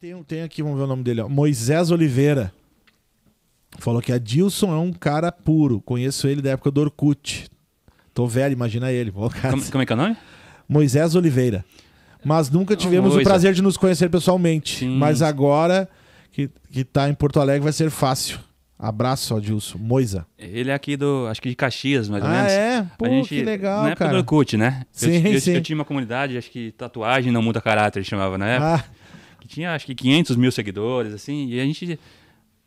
Tem, tem aqui, vamos ver o nome dele. Ó. Moisés Oliveira. Falou que a Dilson é um cara puro. Conheço ele da época do Orkut. Tô velho, imagina ele. como, como, é que é o nome? Moisés Oliveira. Mas nunca tivemos o prazer de nos conhecer pessoalmente. Sim. Mas agora que, que tá em Porto Alegre vai ser fácil. Abraço, Adilson. Moisa. Ele é aqui do. Acho que de Caxias, mais ou ah, menos. Ah, é? Pô, a gente, que legal. Na época cara. do Orkut, né? Sim, eu, eu, sim. eu tinha uma comunidade, acho que tatuagem não muda caráter, ele chamava na né? época. Ah que tinha acho que 500 mil seguidores, assim, e a gente,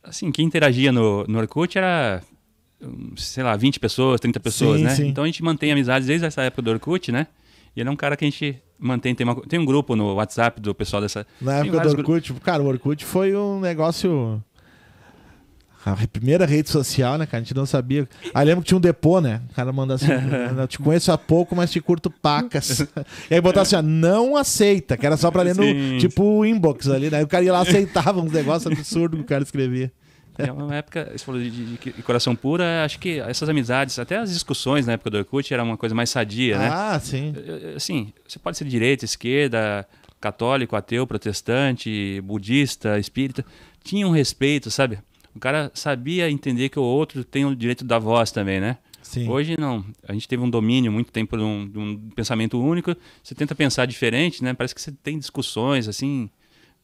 assim, quem interagia no, no Orkut era, hum, sei lá, 20 pessoas, 30 pessoas, sim, né? Sim. Então a gente mantém amizades desde essa época do Orkut, né? E ele é um cara que a gente mantém. Tem, uma, tem um grupo no WhatsApp do pessoal dessa. Na época do Orkut, cara, o Orkut foi um negócio a primeira rede social, né, cara? A gente não sabia. Aí ah, lembro que tinha um depô, né? O cara mandava assim: te conheço há pouco, mas te curto pacas. e aí botasse assim: não aceita, que era só pra ler no Sim. tipo inbox ali, né? E o cara ia lá aceitava um negócio absurdo que o cara escrevia. É uma época, você falou de, de, de, coração puro. É, acho que essas amizades, até as discussões na época do Orkut era uma coisa mais sadia, né? Ah, sim. Assim, você pode ser de direita, esquerda, católico, ateu, protestante, budista, espírita. Tinha um respeito, sabe? o cara sabia entender que o outro tem o direito da voz também, né? Sim. Hoje não. A gente teve um domínio muito tempo de um, de um pensamento único. Você tenta pensar diferente, né? Parece que você tem discussões assim.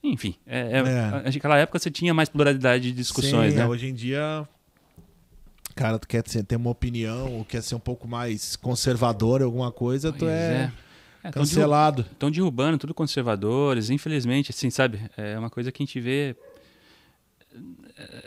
Enfim, é, é, é. naquela época você tinha mais pluralidade de discussões, Sim, né? É, hoje em dia cara tu quer ter uma opinião ou quer ser um pouco mais conservador em alguma coisa, pois tu é, é. é cancelado. Estão derrubando tudo conservadores, infelizmente, assim, sabe? É uma coisa que a gente vê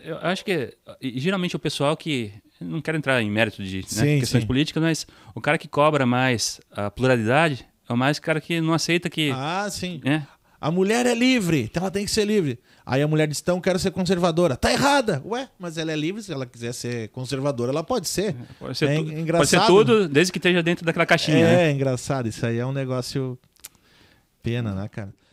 eu acho que geralmente o pessoal que não quero entrar em mérito de né, sim, questões sim. políticas, mas o cara que cobra mais a pluralidade é o mais cara que não aceita que ah sim né? a mulher é livre, então ela tem que ser livre. Aí a mulher diz: então quero ser conservadora. Tá errada! Ué, mas ela é livre, se ela quiser ser conservadora, ela pode ser. É, pode ser, é tu... engraçado. Pode ser tudo, né? desde que esteja dentro daquela caixinha. É, né? é engraçado, isso aí é um negócio. Pena, né, cara?